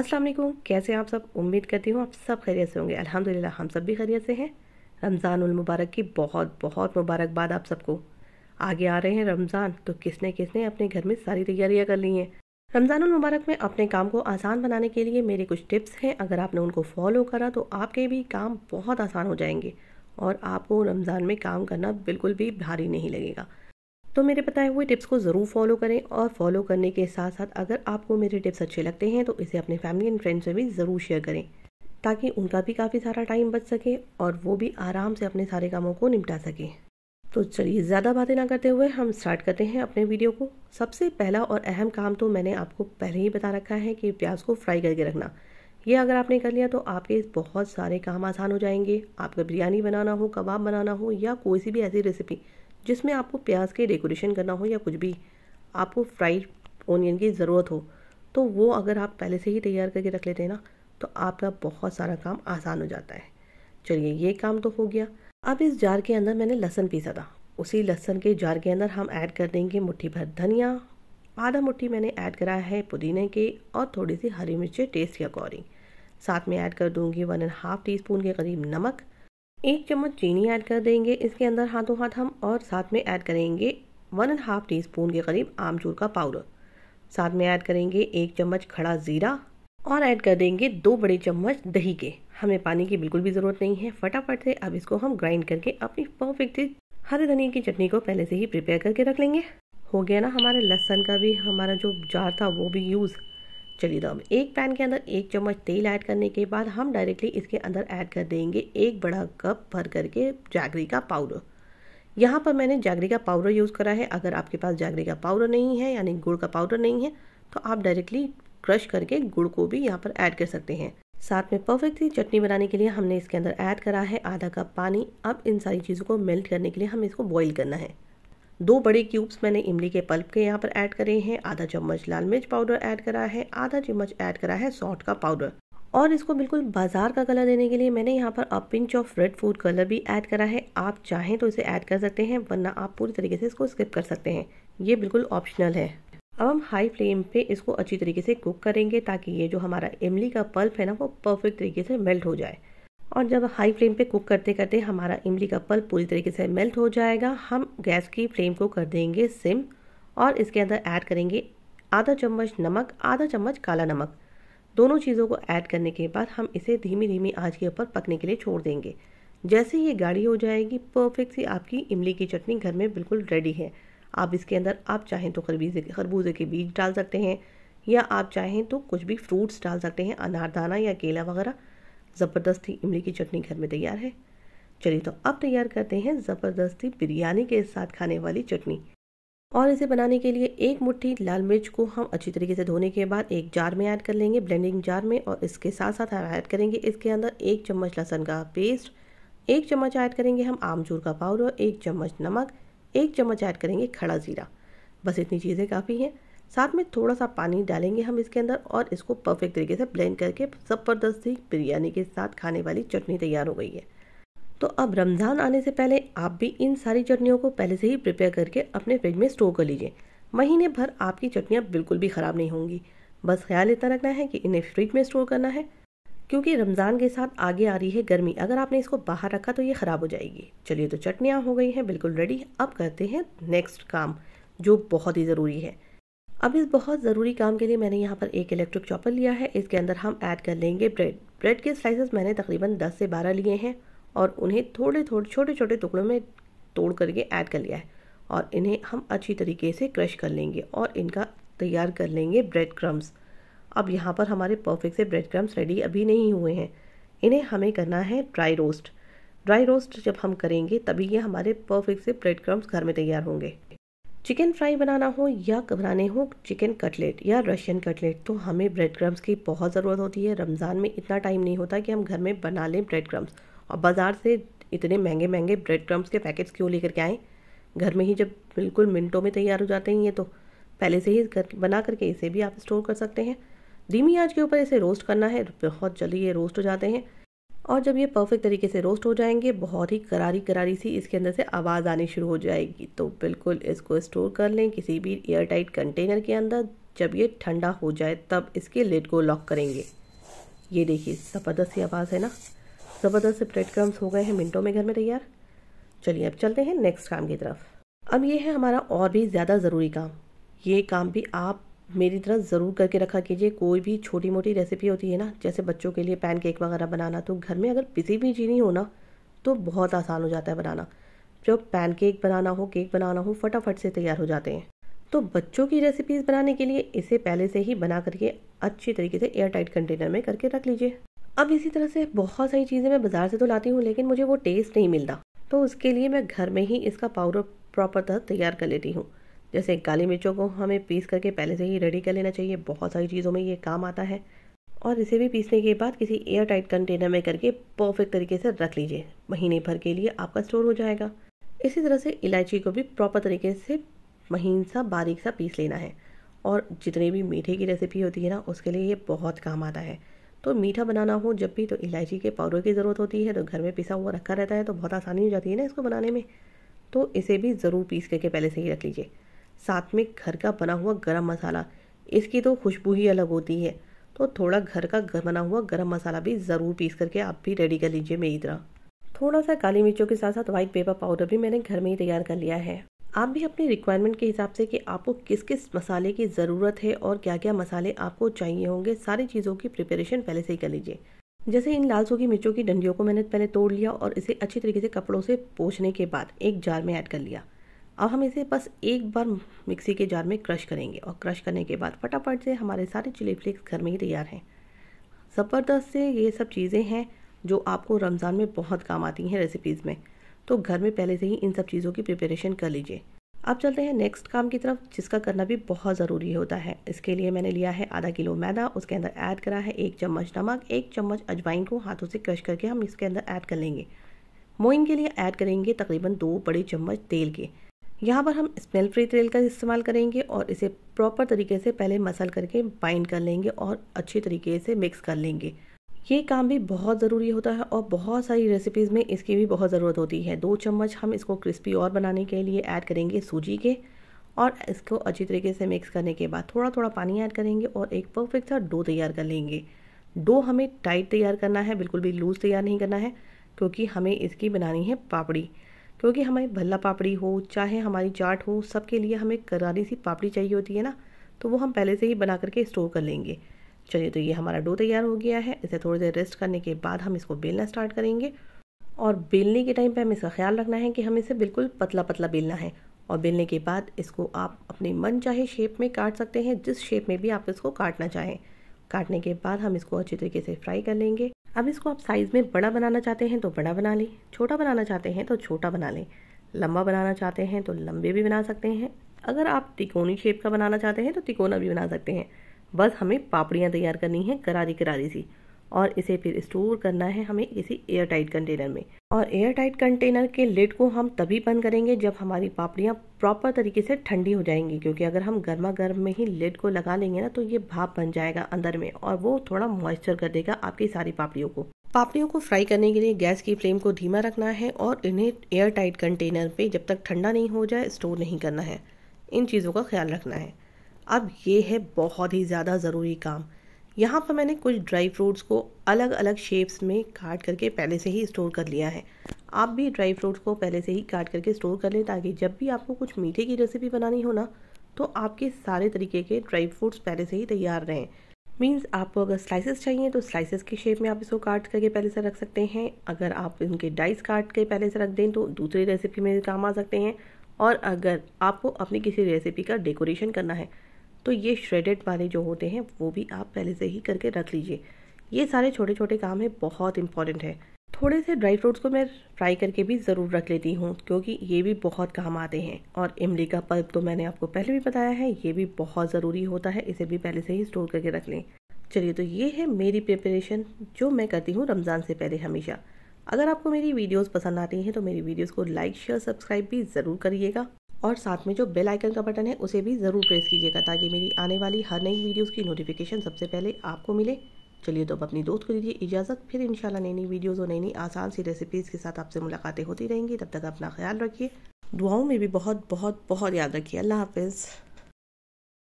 अस्सलाम वालेकुम कैसे आप सब उम्मीद करती हूँ आप सब खैरियत से होंगे अल्हम्दुलिल्लाह हम सब भी खैरियत से हैं रमजान मुबारक की बहुत बहुत मुबारकबाद आप सबको आगे आ रहे हैं रमज़ान तो किसने किसने अपने घर में सारी तैयारियाँ कर ली हैं रमज़ानुल मुबारक में अपने काम को आसान बनाने के लिए मेरे कुछ टिप्स हैं अगर आपने उनको फॉलो करा तो आपके भी काम बहुत आसान हो जाएंगे और आपको रमज़ान में काम करना बिल्कुल भी भारी नहीं लगेगा तो मेरे बताए हुए टिप्स को ज़रूर फॉलो करें और फॉलो करने के साथ साथ अगर आपको मेरे टिप्स अच्छे लगते हैं तो इसे अपने फैमिली एंड फ्रेंड्स से भी ज़रूर शेयर करें ताकि उनका भी काफ़ी सारा टाइम बच सके और वो भी आराम से अपने सारे कामों को निपटा सकें तो चलिए ज़्यादा बातें ना करते हुए हम स्टार्ट करते हैं अपने वीडियो को सबसे पहला और अहम काम तो मैंने आपको पहले ही बता रखा है कि प्याज को फ्राई करके रखना ये अगर आपने कर लिया तो आपके बहुत सारे काम आसान हो जाएंगे आपका बिरयानी बनाना हो कबाब बनाना हो या कोई सी भी ऐसी रेसिपी जिसमें आपको प्याज के डेकोरेशन करना हो या कुछ भी आपको फ्राइड ओनियन की ज़रूरत हो तो वो अगर आप पहले से ही तैयार करके रख लेते हैं ना तो आपका बहुत सारा काम आसान हो जाता है चलिए ये काम तो हो गया अब इस जार के अंदर मैंने लहसन पीसा था उसी लहसन के जार के अंदर हम ऐड कर देंगे मुट्ठी भर धनिया आधा मुट्ठी मैंने ऐड कराया है पुदीने के और थोड़ी सी हरी मिर्चें टेस्ट के अकॉर्डिंग साथ में ऐड कर दूंगी one and half teaspoon के करीब नमक एक चम्मच चीनी ऐड कर देंगे इसके अंदर हाथों हाथ हम और साथ में ऐड करेंगे one and half teaspoon के करीब आमचूर का पाउडर साथ में ऐड करेंगे एक चम्मच खड़ा ज़ीरा और ऐड कर देंगे दो बड़े चम्मच दही के हमें पानी की बिल्कुल भी ज़रूरत नहीं है फटाफट से अब इसको हम ग्राइंड करके अपनी परफेक्ट हरे धनिया की चटनी को पहले से ही प्रिपेयर करके रख लेंगे हो गया ना हमारे लहसन का भी हमारा जो जार था वो भी यूज़ चलिए तो अब एक पैन के अंदर एक चम्मच तेल ऐड करने के बाद हम डायरेक्टली इसके अंदर ऐड कर देंगे एक बड़ा कप भर करके जागरी का पाउडर यहाँ पर मैंने जागरी का पाउडर यूज़ करा है अगर आपके पास जागरी का पाउडर नहीं है यानी गुड़ का पाउडर नहीं है तो आप डायरेक्टली क्रश करके गुड़ को भी यहाँ पर ऐड कर सकते हैं साथ में परफेक्ट सी चटनी बनाने के लिए हमने इसके अंदर ऐड करा है आधा कप पानी अब इन सारी चीज़ों को मेल्ट करने के लिए हमें इसको बॉईल करना है दो बड़े क्यूब्स मैंने इमली के पल्प के यहाँ पर ऐड करे हैं आधा चम्मच लाल मिर्च पाउडर ऐड करा है आधा चम्मच ऐड करा है सॉल्ट का पाउडर और इसको बिल्कुल बाजार का कलर देने के लिए मैंने यहाँ पर a pinch of red food colour भी ऐड करा है आप चाहें तो इसे ऐड कर सकते हैं वरना आप पूरी तरीके से इसको स्किप कर सकते हैं ये बिल्कुल ऑप्शनल है अब हम हाई फ्लेम पे इसको अच्छी तरीके से कुक करेंगे ताकि ये जो हमारा इमली का पल्प है ना वो परफेक्ट तरीके से मेल्ट हो जाए और जब हाई फ्लेम पे कुक करते करते हमारा इमली का पल्प पूरी तरीके से मेल्ट हो जाएगा हम गैस की फ्लेम को कर देंगे सिम और इसके अंदर ऐड करेंगे आधा चम्मच नमक आधा चम्मच काला नमक दोनों चीज़ों को ऐड करने के बाद हम इसे धीमी धीमी आंच के ऊपर पकने के लिए छोड़ देंगे जैसे ये गाढ़ी हो जाएगी परफेक्ट सी आपकी इमली की चटनी घर में बिल्कुल रेडी है आप इसके अंदर आप चाहें तो खरबूजे खरबूजे के बीज डाल सकते हैं या आप चाहें तो कुछ भी फ्रूट्स डाल सकते हैं अनारदाना या केला वगैरह ज़बरदस्ती इमली की चटनी घर में तैयार है चलिए तो अब तैयार करते हैं ज़बरदस्ती बिरयानी के साथ खाने वाली चटनी और इसे बनाने के लिए एक मुट्ठी लाल मिर्च को हम अच्छी तरीके से धोने के बाद एक जार में ऐड कर लेंगे ब्लेंडिंग जार में और इसके साथ साथ हम ऐड करेंगे इसके अंदर एक चम्मच लहसन का पेस्ट एक चम्मच ऐड करेंगे हम आमचूर का पाउडर एक चम्मच नमक एक चम्मच ऐड करेंगे खड़ा ज़ीरा बस इतनी चीज़ें काफ़ी हैं साथ में थोड़ा सा पानी डालेंगे हम इसके अंदर और इसको परफेक्ट तरीके से ब्लेंड करके ज़बरदस्ती बिरयानी के साथ खाने वाली चटनी तैयार हो गई है तो अब रमज़ान आने से पहले आप भी इन सारी चटनियों को पहले से ही प्रिपेयर करके अपने फ्रिज में स्टोर कर लीजिए महीने भर आपकी चटनियाँ बिल्कुल भी ख़राब नहीं होंगी बस ख्याल इतना रखना है कि इन्हें फ्रिज में स्टोर करना है क्योंकि रमज़ान के साथ आगे आ रही है गर्मी अगर आपने इसको बाहर रखा तो ये ख़राब हो जाएगी चलिए तो चटनियाँ हो गई हैं बिल्कुल रेडी अब करते हैं नेक्स्ट काम जो बहुत ही ज़रूरी है अब इस बहुत ज़रूरी काम के लिए मैंने यहाँ पर एक इलेक्ट्रिक चॉपर लिया है इसके अंदर हम ऐड कर लेंगे ब्रेड ब्रेड के स्लाइसेस मैंने तकरीबन 10 से 12 लिए हैं और उन्हें थोड़े थोड़े छोटे छोटे टुकड़ों में तोड़ करके ऐड कर लिया है और इन्हें हम अच्छी तरीके से क्रश कर लेंगे और इनका तैयार कर लेंगे ब्रेड क्रम्स अब यहाँ पर हमारे परफेक्ट से ब्रेड क्रम्स रेडी अभी नहीं हुए हैं इन्हें हमें करना है ड्राई रोस्ट ड्राई रोस्ट जब हम करेंगे तभी ये हमारे परफेक्ट से ब्रेड क्रम्स घर में तैयार होंगे चिकन फ्राई बनाना हो या घबराने हो चिकन कटलेट या रशियन कटलेट तो हमें ब्रेड क्रम्स की बहुत ज़रूरत होती है रमज़ान में इतना टाइम नहीं होता कि हम घर में बना लें ब्रेड क्रम्स और बाज़ार से इतने महंगे महंगे ब्रेड क्रम्स के पैकेट्स क्यों लेकर के आएँ घर में ही जब बिल्कुल मिनटों में तैयार हो जाते हैं ये तो पहले से ही कर, बना करके इसे भी आप स्टोर कर सकते हैं धीमी आँच के ऊपर इसे रोस्ट करना है बहुत जल्दी ये रोस्ट हो जाते हैं और जब ये परफेक्ट तरीके से रोस्ट हो जाएंगे बहुत ही करारी करारी सी इसके अंदर से आवाज़ आनी शुरू हो जाएगी तो बिल्कुल इसको स्टोर कर लें किसी भी एयर टाइट कंटेनर के अंदर जब ये ठंडा हो जाए तब इसके लेड को लॉक करेंगे ये देखिए ज़बरदस्त सी आवाज़ है ना ज़बरदस्त से ब्रेड क्रम्स हो गए हैं मिनटों में घर में तैयार चलिए अब चलते हैं नेक्स्ट काम की तरफ अब ये है हमारा और भी ज़्यादा ज़रूरी काम ये काम भी आप मेरी तरह ज़रूर करके रखा कीजिए कोई भी छोटी मोटी रेसिपी होती है ना जैसे बच्चों के लिए पैनकेक वगैरह बनाना तो घर में अगर किसी भी चीनी हो ना तो बहुत आसान हो जाता है बनाना जब पैनकेक बनाना हो केक बनाना हो फटाफट से तैयार हो जाते हैं तो बच्चों की रेसिपीज़ बनाने के लिए इसे पहले से ही बना करके अच्छी तरीके से एयर टाइट कंटेनर में करके रख लीजिए अब इसी तरह से बहुत सारी चीज़ें मैं बाज़ार से तो लाती हूँ लेकिन मुझे वो टेस्ट नहीं मिलता तो उसके लिए मैं घर में ही इसका पाउडर प्रॉपर तरह तैयार कर लेती हूँ जैसे काली मिर्चों को हमें पीस करके पहले से ही रेडी कर लेना चाहिए बहुत सारी चीज़ों में ये काम आता है और इसे भी पीसने के बाद किसी एयर टाइट कंटेनर में करके परफेक्ट तरीके से रख लीजिए महीने भर के लिए आपका स्टोर हो जाएगा इसी तरह से इलायची को भी प्रॉपर तरीके से महीन सा बारीक सा पीस लेना है और जितने भी मीठे की रेसिपी होती है ना उसके लिए ये बहुत काम आता है तो मीठा बनाना हो जब भी तो इलायची के पाउडर की ज़रूरत होती है तो घर में पिसा हुआ रखा रहता है तो बहुत आसानी हो जाती है ना इसको बनाने में तो इसे भी ज़रूर पीस करके पहले से ही रख लीजिए साथ में घर का बना हुआ गरम मसाला इसकी तो खुशबू ही अलग होती है तो थोड़ा घर का बना हुआ गरम मसाला भी ज़रूर पीस करके आप भी रेडी कर लीजिए मेरी तरह थोड़ा सा काली मिर्चों के साथ साथ वाइट पेपर पाउडर भी मैंने घर में ही तैयार कर लिया है आप भी अपनी रिक्वायरमेंट के हिसाब से कि आपको किस किस मसाले की ज़रूरत है और क्या क्या मसाले आपको चाहिए होंगे सारी चीज़ों की प्रिपरेशन पहले से ही कर लीजिए जैसे इन लाल सूखी मिर्चों की डंडियों को मैंने पहले तोड़ लिया और इसे अच्छी तरीके से कपड़ों से पोछने के बाद एक जार में ऐड कर लिया अब हम इसे बस एक बार मिक्सी के जार में क्रश करेंगे और क्रश करने के बाद फटाफट से हमारे सारे चिली फ्लेक्स घर में ही तैयार हैं ज़बरदस्त से ये सब चीज़ें हैं जो आपको रमज़ान में बहुत काम आती हैं रेसिपीज़ में तो घर में पहले से ही इन सब चीज़ों की प्रिपरेशन कर लीजिए अब चलते हैं नेक्स्ट काम की तरफ जिसका करना भी बहुत ज़रूरी होता है इसके लिए मैंने लिया है आधा किलो मैदा उसके अंदर ऐड करा है एक चम्मच नमक एक चम्मच अजवाइन को हाथों से क्रश करके हम इसके अंदर ऐड कर लेंगे मोइन के लिए ऐड करेंगे तकरीबन दो बड़े चम्मच तेल के यहाँ पर हम स्मेल फ्री तेल का इस्तेमाल करेंगे और इसे प्रॉपर तरीके से पहले मसल करके बाइंड कर लेंगे और अच्छी तरीके से मिक्स कर लेंगे ये काम भी बहुत ज़रूरी होता है और बहुत सारी रेसिपीज़ में इसकी भी बहुत ज़रूरत होती है दो चम्मच हम इसको क्रिस्पी और बनाने के लिए ऐड करेंगे सूजी के और इसको अच्छी तरीके से मिक्स करने के बाद थोड़ा थोड़ा पानी ऐड करेंगे और एक परफेक्ट सा डो तैयार कर लेंगे डो हमें टाइट तैयार करना है बिल्कुल भी लूज़ तैयार नहीं करना है क्योंकि हमें इसकी बनानी है पापड़ी क्योंकि हमारी भल्ला पापड़ी हो चाहे हमारी चाट हो सबके लिए हमें करारी सी पापड़ी चाहिए होती है ना तो वो हम पहले से ही बना करके स्टोर कर लेंगे चलिए तो ये हमारा डो तैयार हो गया है इसे थोड़ी देर रेस्ट करने के बाद हम इसको बेलना स्टार्ट करेंगे और बेलने के टाइम पे हमें इसका ख्याल रखना है कि हमें इसे बिल्कुल पतला पतला बेलना है और बेलने के बाद इसको आप अपने मन चाहे शेप में काट सकते हैं जिस शेप में भी आप इसको काटना चाहें काटने के बाद हम इसको अच्छी तरीके से फ्राई कर लेंगे अब इसको आप साइज़ में बड़ा बनाना चाहते हैं तो बड़ा बना लें छोटा बनाना चाहते हैं तो छोटा बना लें लंबा बनाना चाहते हैं तो लंबे भी बना सकते हैं अगर आप तिकोनी शेप का बनाना चाहते हैं तो तिकोना भी बना सकते हैं बस हमें पापड़ियाँ तैयार करनी है करारी करारी सी और इसे फिर स्टोर करना है हमें किसी एयर टाइट कंटेनर में और एयर टाइट कंटेनर के लिड को हम तभी बंद करेंगे जब हमारी पापड़ियाँ प्रॉपर तरीके से ठंडी हो जाएंगी क्योंकि अगर हम गर्मा गर्म में ही लिड को लगा लेंगे ना तो ये भाप बन जाएगा अंदर में और वो थोड़ा मॉइस्चर कर देगा आपकी सारी पापड़ियों को पापड़ियों को फ्राई करने के लिए गैस की फ्लेम को धीमा रखना है और इन्हें एयर टाइट कंटेनर पे जब तक ठंडा नहीं हो जाए स्टोर नहीं करना है इन चीज़ों का ख्याल रखना है अब ये है बहुत ही ज़्यादा ज़रूरी काम यहाँ पर मैंने कुछ ड्राई फ्रूट्स को अलग अलग शेप्स में काट करके पहले से ही स्टोर कर लिया है आप भी ड्राई फ्रूट्स को पहले से ही काट करके स्टोर कर लें ताकि जब भी आपको कुछ मीठे की रेसिपी बनानी हो ना तो आपके सारे तरीके के ड्राई फ्रूट्स पहले से ही तैयार रहें मीन्स आपको अगर स्लाइसेस चाहिए तो स्लाइसेस की शेप में आप इसको काट करके पहले से रख सकते हैं अगर आप इनके डाइस काट के पहले से रख दें तो दूसरी रेसिपी में काम आ सकते हैं और अगर आपको अपनी किसी रेसिपी का डेकोरेशन करना है तो ये श्रेडेड वाले जो होते हैं वो भी आप पहले से ही करके रख लीजिए ये सारे छोटे छोटे काम हैं बहुत इंपॉर्टेंट है थोड़े से ड्राई फ्रूट्स को मैं फ्राई करके भी ज़रूर रख लेती हूँ क्योंकि ये भी बहुत काम आते हैं और इमली का पल्प तो मैंने आपको पहले भी बताया है ये भी बहुत ज़रूरी होता है इसे भी पहले से ही स्टोर करके रख लें चलिए तो ये है मेरी प्रिपरेशन जो मैं करती हूँ रमज़ान से पहले हमेशा अगर आपको मेरी वीडियोज़ पसंद आती हैं तो मेरी वीडियोज़ को लाइक शेयर सब्सक्राइब भी ज़रूर करिएगा और साथ में जो बेल आइकन का बटन है उसे भी ज़रूर प्रेस कीजिएगा ताकि मेरी आने वाली हर नई वीडियोज़ की नोटिफिकेशन सबसे पहले आपको मिले चलिए तो अब अपनी दोस्त को दीजिए इजाज़त फिर इंशाल्लाह नई नई वीडियोज़ और नई नई आसान सी रेसिपीज़ के साथ आपसे मुलाकातें होती रहेंगी तब तक अपना ख्याल रखिए दुआओं में भी बहुत बहुत बहुत याद रखिए अल्लाह हाफिज़